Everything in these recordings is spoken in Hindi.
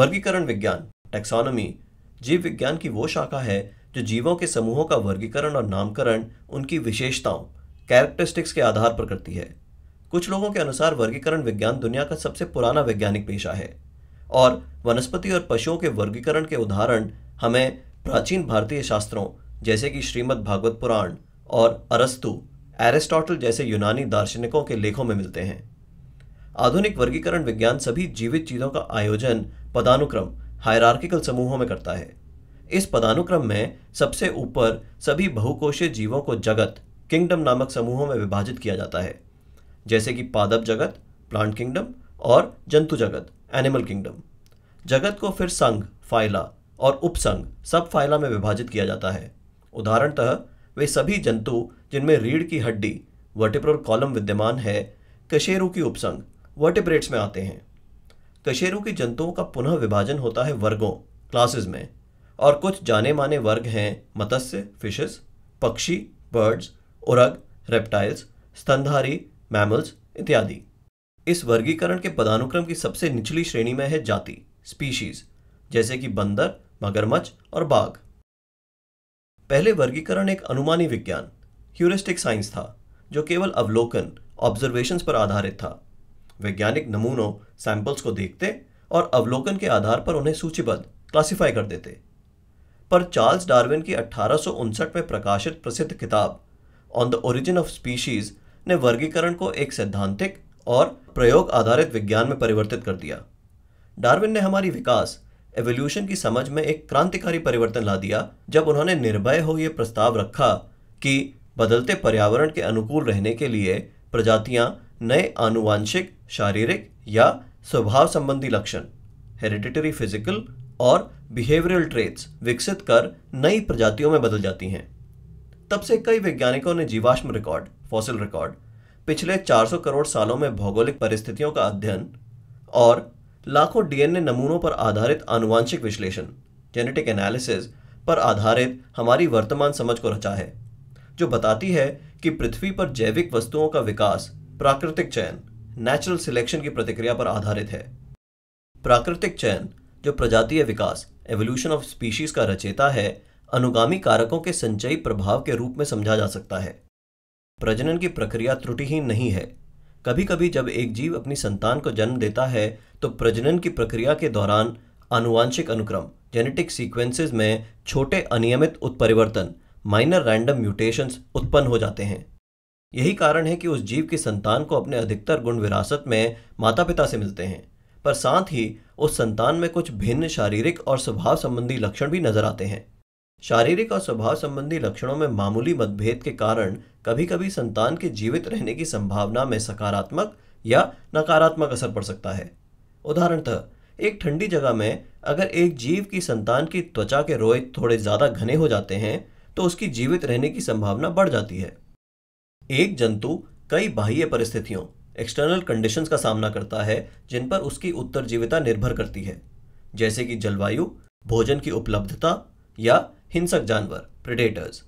वर्गीकरण विज्ञान टेक्सोनोमी जीव विज्ञान की वो शाखा है जो जीवों के समूहों का वर्गीकरण और नामकरण उनकी विशेषताओं कैरेक्टरिस्टिक्स के आधार पर करती है कुछ लोगों के अनुसार वर्गीकरण विज्ञान दुनिया का सबसे पुराना वैज्ञानिक पेशा है और वनस्पति और पशुओं के वर्गीकरण के उदाहरण हमें प्राचीन भारतीय शास्त्रों जैसे कि श्रीमद् भागवत पुराण और अरस्तु एरिस्टोटल जैसे यूनानी दार्शनिकों के लेखों में मिलते हैं आधुनिक वर्गीकरण विज्ञान सभी जीवित चीजों का आयोजन पदानुक्रम हायरार्किकल समूहों में करता है इस पदानुक्रम में सबसे ऊपर सभी बहुकोशीय जीवों को जगत किंगडम नामक समूहों में विभाजित किया जाता है जैसे कि पादप जगत प्लांट किंगडम और जंतु जगत एनिमल किंगडम जगत को फिर संघ फाइला और उपसंघ सब फाइला में विभाजित किया जाता है उदाहरणतः वे सभी जंतु जिनमें रीढ़ की हड्डी वर्टिप्रोल कॉलम विद्यमान है कशेरू की उपसंग वर्टिब्रेट्स में आते हैं कशेरों की जंतुओं का पुनः विभाजन होता है वर्गों क्लासेस में और कुछ जाने माने वर्ग हैं मत्स्य फिशेस पक्षी बर्ड्स उरग रेप्टाइल्स स्तनधारी मैमल्स इत्यादि इस वर्गीकरण के पदानुक्रम की सबसे निचली श्रेणी में है जाति स्पीशीज जैसे कि बंदर मगरमच्छ और बाघ पहले वर्गीकरण एक अनुमानी विज्ञान ह्यूरिस्टिक साइंस था जो केवल अवलोकन ऑब्जर्वेशंस पर आधारित था वैज्ञानिक नमूनों सैंपल्स को देखते और अवलोकन के आधार पर उन्हें सूचीबद्ध क्लासिफाई कर देते पर चार्ल्स डार्विन की अठारह में प्रकाशित प्रसिद्ध किताब on the origin of species ने वर्गीकरण को एक सैद्धांतिक और प्रयोग आधारित विज्ञान में परिवर्तित कर दिया डार्विन ने हमारी विकास एवोल्यूशन की समझ में एक क्रांतिकारी परिवर्तन ला दिया जब उन्होंने निर्भय हो यह प्रस्ताव रखा कि बदलते पर्यावरण के अनुकूल रहने के लिए प्रजातियां नए आनुवांशिक शारीरिक या स्वभाव संबंधी लक्षण हेरिडिटरी फिजिकल और बिहेवियरल ट्रेट्स विकसित कर नई प्रजातियों में बदल जाती हैं तब से कई वैज्ञानिकों ने जीवाश्म रिकॉर्ड फॉसिल रिकॉर्ड पिछले 400 करोड़ सालों में भौगोलिक परिस्थितियों का अध्ययन और लाखों डीएनए नमूनों पर आधारित आनुवांशिक विश्लेषण जेनेटिक एनालिसिस पर आधारित हमारी वर्तमान समझ को रचा है जो बताती है कि पृथ्वी पर जैविक वस्तुओं का विकास प्राकृतिक चयन नेचुरल सिलेक्शन की प्रतिक्रिया पर आधारित है प्राकृतिक चयन जो प्रजातीय विकास एवोल्यूशन ऑफ स्पीशीज का रचेता है अनुगामी कारकों के संचयी प्रभाव के रूप में समझा जा सकता है प्रजनन की प्रक्रिया त्रुटिहीन नहीं है कभी कभी जब एक जीव अपनी संतान को जन्म देता है तो प्रजनन की प्रक्रिया के दौरान आनुवांशिक अनुक्रम जेनेटिक सीक्वेंसेस में छोटे अनियमित उत्परिवर्तन माइनर रैंडम म्यूटेशंस उत्पन्न हो जाते हैं यही कारण है कि उस जीव की संतान को अपने अधिकतर गुण विरासत में माता पिता से मिलते हैं पर साथ ही उस संतान में कुछ भिन्न शारीरिक और स्वभाव संबंधी लक्षण भी नजर आते हैं शारीरिक और स्वभाव संबंधी लक्षणों में मामूली मतभेद के कारण कभी कभी संतान के जीवित रहने की संभावना में सकारात्मक या नकारात्मक असर पड़ सकता है उदाहरणतः एक ठंडी जगह में अगर एक जीव की संतान की त्वचा के रोए थोड़े ज़्यादा घने हो जाते हैं तो उसकी जीवित रहने की संभावना बढ़ जाती है एक जंतु कई बाह्य परिस्थितियों एक्सटर्नल कंडीशंस का सामना करता है जिन पर उसकी उत्तरजीविता निर्भर करती है जैसे कि जलवायु भोजन की उपलब्धता या हिंसक जानवर प्रेडेटर्स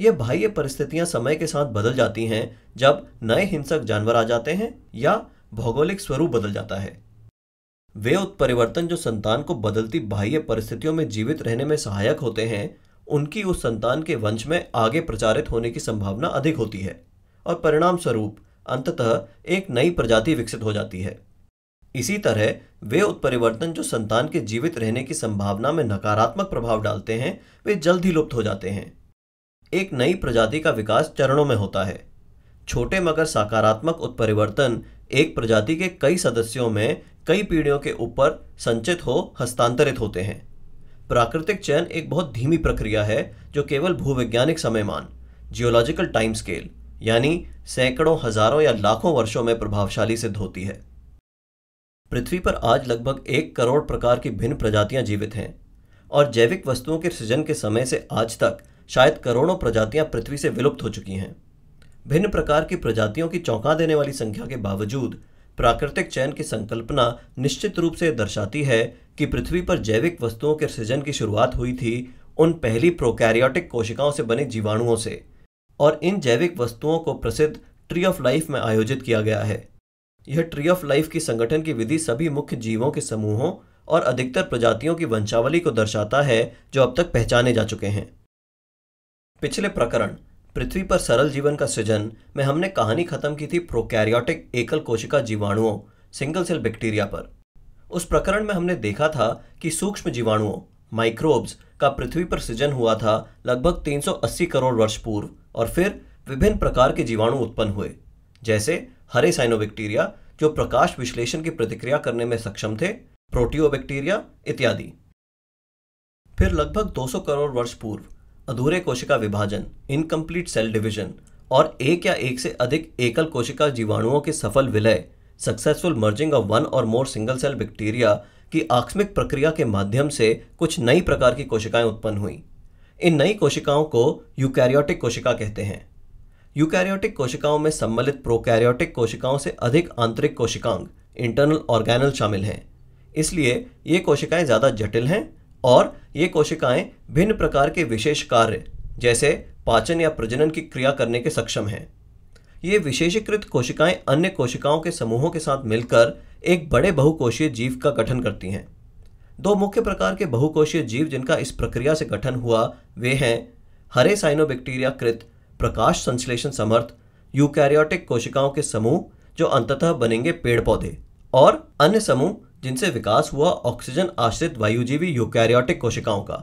ये बाह्य परिस्थितियां समय के साथ बदल जाती हैं जब नए हिंसक जानवर आ जाते हैं या भौगोलिक स्वरूप बदल जाता है वे उत्परिवर्तन जो संतान को बदलती बाह्य परिस्थितियों में जीवित रहने में सहायक होते हैं उनकी उस संतान के वंश में आगे प्रचारित होने की संभावना अधिक होती है और परिणाम स्वरूप अंततः एक नई प्रजाति विकसित हो जाती है इसी तरह वे उत्परिवर्तन जो संतान के जीवित रहने की संभावना में नकारात्मक प्रभाव डालते हैं वे जल्द ही लुप्त हो जाते हैं एक नई प्रजाति का विकास चरणों में होता है छोटे मगर सकारात्मक उत्परिवर्तन एक प्रजाति के कई सदस्यों में कई पीढ़ियों के ऊपर संचित हो हस्तांतरित होते हैं प्राकृतिक चयन एक बहुत धीमी प्रक्रिया है जो केवल भूवैज्ञानिक समयमान जियोलॉजिकल टाइम स्केल यानी सैकड़ों हजारों या लाखों वर्षों में प्रभावशाली सिद्ध होती है पृथ्वी पर आज लगभग एक करोड़ प्रकार की भिन्न प्रजातियां जीवित हैं और जैविक वस्तुओं के सृजन के समय से आज तक शायद करोड़ों प्रजातियां पृथ्वी से विलुप्त हो चुकी हैं भिन्न प्रकार की प्रजातियों की चौंका देने वाली संख्या के बावजूद प्राकृतिक चयन की संकल्पना निश्चित रूप से दर्शाती है कि पृथ्वी पर जैविक वस्तुओं के सृजन की शुरुआत हुई थी उन पहली प्रोकैरियोटिक कोशिकाओं से बने जीवाणुओं से और इन जैविक वस्तुओं को प्रसिद्ध ट्री ऑफ लाइफ में आयोजित किया गया है यह ट्री ऑफ लाइफ की संगठन की विधि सभी मुख्य जीवों के समूहों और अधिकतर प्रजातियों की वंशावली को दर्शाता है जो अब तक पहचाने जा चुके हैं पिछले प्रकरण पृथ्वी पर सरल जीवन का सृजन में हमने कहानी खत्म की थी प्रोकैरियोटिक एकल कोशिका जीवाणुओं सिंगल सेल बैक्टीरिया पर उस प्रकरण में हमने देखा था कि सूक्ष्म जीवाणुओं माइक्रोब्स का पृथ्वी पर सृजन हुआ था लगभग 380 करोड़ वर्ष पूर्व और फिर विभिन्न प्रकार के जीवाणु उत्पन्न हुए जैसे हरे साइनोबैक्टीरिया जो प्रकाश विश्लेषण की प्रतिक्रिया करने में सक्षम थे प्रोटियोबैक्टीरिया इत्यादि फिर लगभग 200 करोड़ वर्ष पूर्व अधूरे कोशिका विभाजन इनकम्प्लीट सेल डिवीजन और एक या एक से अधिक एकल कोशिका जीवाणुओं के सफल विलय सक्सेसफुल मर्जिंग ऑफ वन और मोर सिंगल सेल बैक्टीरिया कि आकस्मिक प्रक्रिया के माध्यम से कुछ नई प्रकार की कोशिकाएं उत्पन्न हुई इन नई कोशिकाओं को यूकैरियोटिक कोशिका कहते हैं यूकैरियोटिक कोशिकाओं में सम्मिलित प्रोकैरियोटिक कोशिकाओं से अधिक आंतरिक कोशिकांग इंटरनल ऑर्गेनल शामिल हैं इसलिए ये कोशिकाएं ज़्यादा जटिल हैं और ये कोशिकाएं भिन्न प्रकार के विशेष कार्य जैसे पाचन या प्रजनन की क्रिया करने के सक्षम हैं ये विशेषीकृत कोशिकाएं अन्य कोशिकाओं के समूहों के साथ मिलकर एक बड़े बहुकोशीय जीव का गठन करती हैं दो मुख्य प्रकार के बहुकोशीय जीव जिनका इस प्रक्रिया से गठन हुआ वे हैं हरे साइनोबैक्टीरिया कृत प्रकाश संश्लेषण समर्थ यूकैरियोटिक कोशिकाओं के समूह जो अंततः बनेंगे पेड़ पौधे और अन्य समूह जिनसे विकास हुआ ऑक्सीजन आश्रित वायुजीवी यूकैरियोटिक कोशिकाओं का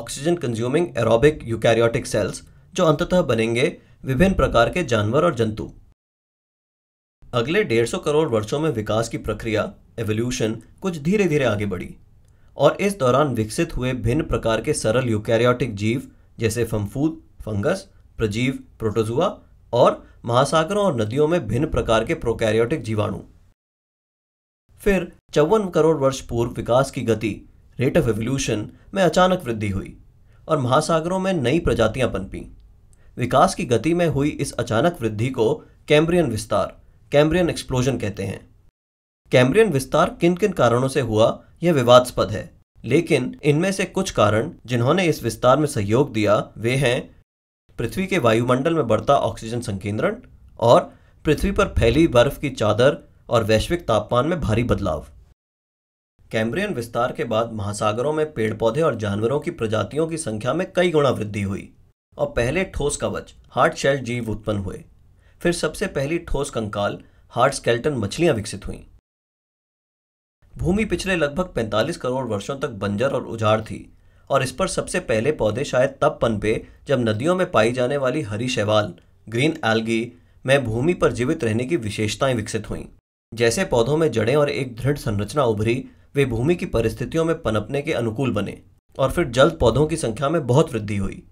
oxygen consuming aerobic eukaryotic cells जो अंततः बनेंगे विभिन्न प्रकार के जानवर और जंतु अगले डेढ़ सौ करोड़ वर्षों में विकास की प्रक्रिया एवोल्यूशन कुछ धीरे धीरे आगे बढ़ी और इस दौरान विकसित हुए भिन्न प्रकार के सरल यूकैरियोटिक जीव जैसे फम्फूद फंगस प्रजीव प्रोटोजुआ और महासागरों और नदियों में भिन्न प्रकार के प्रोकैरियोटिक जीवाणु फिर चौवन करोड़ वर्ष पूर्व विकास की गति रेट ऑफ एवोल्यूशन में अचानक वृद्धि हुई और महासागरों में नई प्रजातियां पनपी विकास की गति में हुई इस अचानक वृद्धि को कैम्ब्रियन विस्तार कैम्ब्रियन एक्सप्लोजन कहते हैं कैम्ब्रियन विस्तार किन किन कारणों से हुआ यह विवादस्पद है लेकिन इनमें से कुछ कारण जिन्होंने इस विस्तार में सहयोग दिया वे हैं पृथ्वी के वायुमंडल में बढ़ता ऑक्सीजन संकेंद्रण और पृथ्वी पर फैली बर्फ की चादर और वैश्विक तापमान में भारी बदलाव कैम्ब्रियन विस्तार के बाद महासागरों में पेड़ पौधे और जानवरों की प्रजातियों की संख्या में कई गुणा वृद्धि हुई और पहले ठोस कवच हार्ड शेल जीव उत्पन्न हुए फिर सबसे पहली ठोस कंकाल हार्ड स्केल्टन मछलियां विकसित हुई भूमि पिछले लगभग 45 करोड़ वर्षों तक बंजर और उजाड़ थी और इस पर सबसे पहले पौधे शायद तब पनपे जब नदियों में पाई जाने वाली हरी शैवाल ग्रीन एल्गी में भूमि पर जीवित रहने की विशेषताएं विकसित हुईं जैसे पौधों में जड़ें और एक दृढ़ संरचना उभरी वे भूमि की परिस्थितियों में पनपने के अनुकूल बने और फिर जल्द पौधों की संख्या में बहुत वृद्धि हुई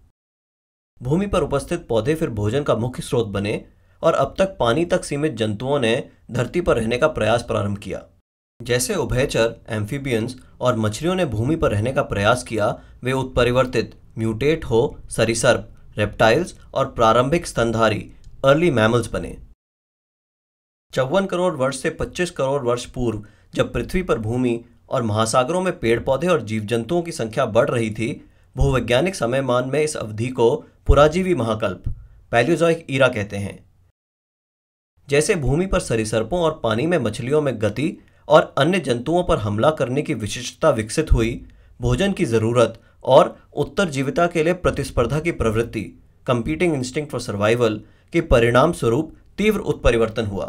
भूमि पर उपस्थित पौधे फिर भोजन का मुख्य स्रोत बने और अब तक पानी तक सीमित जंतुओं ने धरती पर रहने का प्रयास प्रारंभ किया जैसे उभयचर एम्फीबियंस और मछलियों ने भूमि पर रहने का प्रयास किया वे उत्परिवर्तित म्यूटेट हो सरिसर्प रेप्टाइल्स और प्रारंभिक स्तनधारी अर्ली मैमल्स बने चौवन करोड़ वर्ष से 25 करोड़ वर्ष पूर्व जब पृथ्वी पर भूमि और महासागरों में पेड़ पौधे और जीव जंतुओं की संख्या बढ़ रही थी भूवैज्ञानिक समयमान में इस अवधि को पुराजीवी महाकल्प पैलियोजॉइक ईरा कहते हैं जैसे भूमि पर सरीसर्पों और पानी में मछलियों में गति और अन्य जंतुओं पर हमला करने की विशिष्टता विकसित हुई भोजन की ज़रूरत और उत्तर जीविता के लिए प्रतिस्पर्धा की प्रवृत्ति कंपीटिंग इंस्टिंग फॉर सर्वाइवल के परिणाम स्वरूप तीव्र उत्परिवर्तन हुआ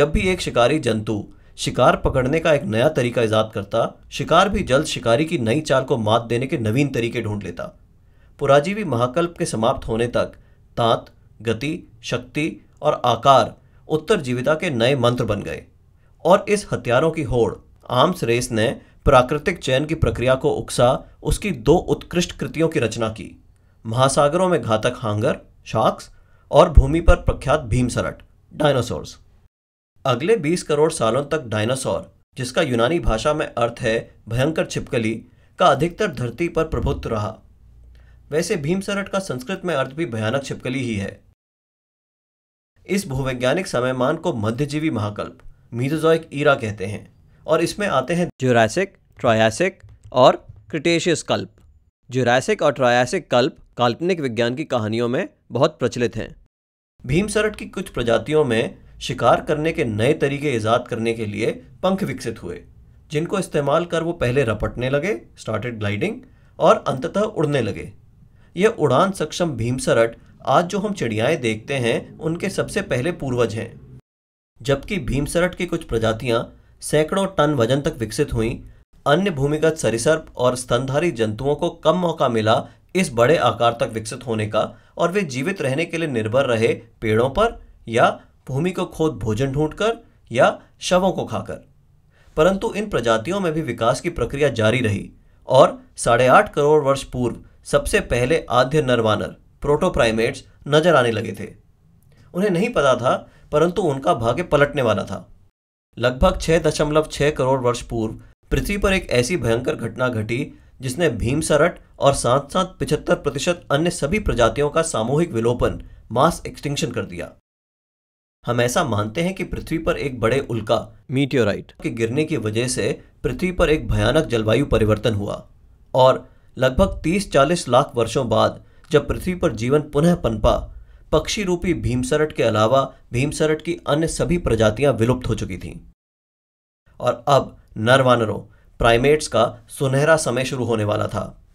जब भी एक शिकारी जंतु शिकार पकड़ने का एक नया तरीका ईजाद करता शिकार भी जल्द शिकारी की नई चाल को मात देने के नवीन तरीके ढूंढ लेता पुराजीवी महाकल्प के समाप्त होने तक तांत गति शक्ति और आकार उत्तर जीविता के नए मंत्र बन गए और इस हथियारों की होड़ आर्म्स रेस ने प्राकृतिक चयन की प्रक्रिया को उकसा उसकी दो उत्कृष्ट कृतियों की रचना की महासागरों में घातक हांगर शार्क्स और भूमि पर प्रख्यात भीमसरट डायनासोर्स अगले 20 करोड़ सालों तक डायनासोर जिसका यूनानी भाषा में अर्थ है भयंकर छिपकली का अधिकतर धरती पर प्रभुत्व रहा वैसे भीमसरट का संस्कृत में अर्थ भी भयानक छिपकली ही है इस भूवैज्ञानिक समयमान को मध्यजीवी महाकल्प मीजोजॉइक ईरा कहते हैं और इसमें आते हैं जुरासिक ट्रायासिक और क्रिटेशियस कल्प जुरासिक और ट्रायासिक कल्प काल्पनिक विज्ञान की कहानियों में बहुत प्रचलित हैं भीमसरट की कुछ प्रजातियों में शिकार करने के नए तरीके ईजाद करने के लिए पंख विकसित हुए जिनको इस्तेमाल कर वो पहले रपटने लगे स्टार्टेड ग्लाइडिंग और अंततः उड़ने लगे यह उड़ान सक्षम भीमसरट आज जो हम चिड़ियाएं देखते हैं उनके सबसे पहले पूर्वज हैं जबकि भीमसरट की कुछ प्रजातियां सैकड़ों टन वजन तक विकसित हुई अन्य भूमिगत सरिसर्प और स्तनधारी जंतुओं को कम मौका मिला इस बड़े आकार तक विकसित होने का और वे जीवित रहने के लिए निर्भर रहे पेड़ों पर या भूमि को खोद भोजन ढूंढकर या शवों को खाकर परंतु इन प्रजातियों में भी विकास की प्रक्रिया जारी रही और साढ़े आठ करोड़ वर्ष पूर्व सबसे पहले आद्य नरवानर प्राइमेट्स नजर आने लगे थे उन्हें नहीं पता था परंतु उनका भाग्य पलटने वाला था लगभग छह दशमलव छह करोड़ वर्ष पूर्व पृथ्वी पर एक ऐसी भयंकर घटना घटी जिसने भीमसरट और साथ साथ पिछहत्तर प्रतिशत अन्य सभी प्रजातियों का सामूहिक विलोपन मास एक्सटिंक्शन कर दिया हम ऐसा मानते हैं कि पृथ्वी पर एक बड़े उल्का मीटियोराइट के गिरने की वजह से पृथ्वी पर एक भयानक जलवायु परिवर्तन हुआ और लगभग 30-40 लाख वर्षों बाद जब पृथ्वी पर जीवन पुनः पनपा पक्षी रूपी भीमसरट के अलावा भीमसरट की अन्य सभी प्रजातियां विलुप्त हो चुकी थीं और अब नरवानरों प्राइमेट्स का सुनहरा समय शुरू होने वाला था